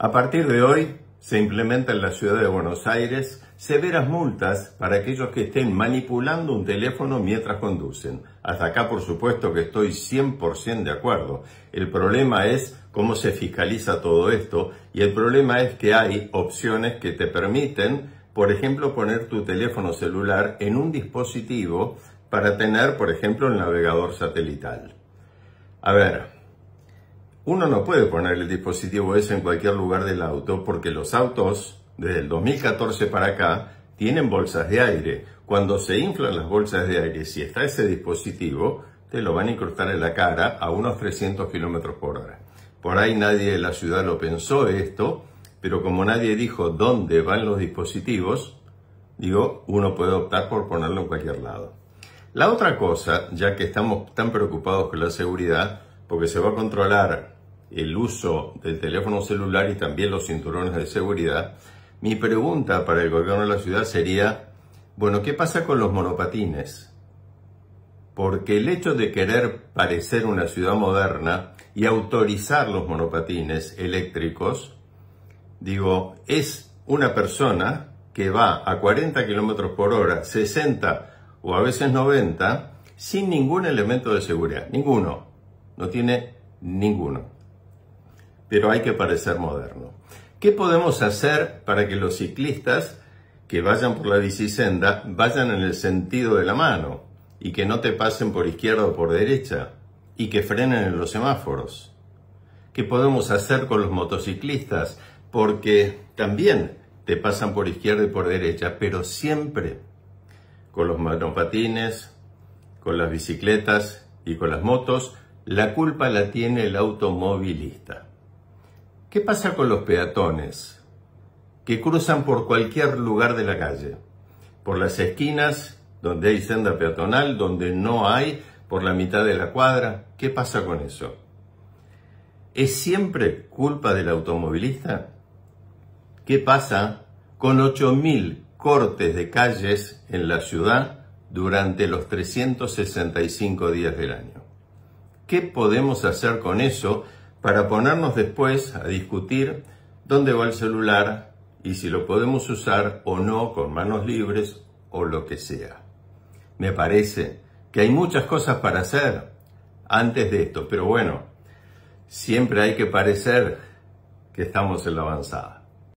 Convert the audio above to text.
A partir de hoy se implementa en la ciudad de Buenos Aires severas multas para aquellos que estén manipulando un teléfono mientras conducen. Hasta acá, por supuesto, que estoy 100% de acuerdo. El problema es cómo se fiscaliza todo esto y el problema es que hay opciones que te permiten, por ejemplo, poner tu teléfono celular en un dispositivo para tener, por ejemplo, el navegador satelital. A ver, uno no puede poner el dispositivo ese en cualquier lugar del auto porque los autos, desde el 2014 para acá, tienen bolsas de aire. Cuando se inflan las bolsas de aire, si está ese dispositivo, te lo van a incrustar en la cara a unos 300 kilómetros por hora. Por ahí nadie de la ciudad lo pensó esto, pero como nadie dijo dónde van los dispositivos, digo, uno puede optar por ponerlo en cualquier lado. La otra cosa, ya que estamos tan preocupados con la seguridad, porque se va a controlar el uso del teléfono celular y también los cinturones de seguridad, mi pregunta para el gobierno de la ciudad sería, bueno, ¿qué pasa con los monopatines? Porque el hecho de querer parecer una ciudad moderna y autorizar los monopatines eléctricos, digo, es una persona que va a 40 kilómetros por hora, 60 o a veces 90, sin ningún elemento de seguridad, ninguno, no tiene ninguno pero hay que parecer moderno. ¿Qué podemos hacer para que los ciclistas que vayan por la bicisenda vayan en el sentido de la mano y que no te pasen por izquierda o por derecha y que frenen en los semáforos? ¿Qué podemos hacer con los motociclistas? Porque también te pasan por izquierda y por derecha, pero siempre con los patines con las bicicletas y con las motos, la culpa la tiene el automovilista. ¿Qué pasa con los peatones que cruzan por cualquier lugar de la calle? Por las esquinas, donde hay senda peatonal, donde no hay, por la mitad de la cuadra. ¿Qué pasa con eso? ¿Es siempre culpa del automovilista? ¿Qué pasa con 8.000 cortes de calles en la ciudad durante los 365 días del año? ¿Qué podemos hacer con eso para ponernos después a discutir dónde va el celular y si lo podemos usar o no con manos libres o lo que sea. Me parece que hay muchas cosas para hacer antes de esto, pero bueno, siempre hay que parecer que estamos en la avanzada.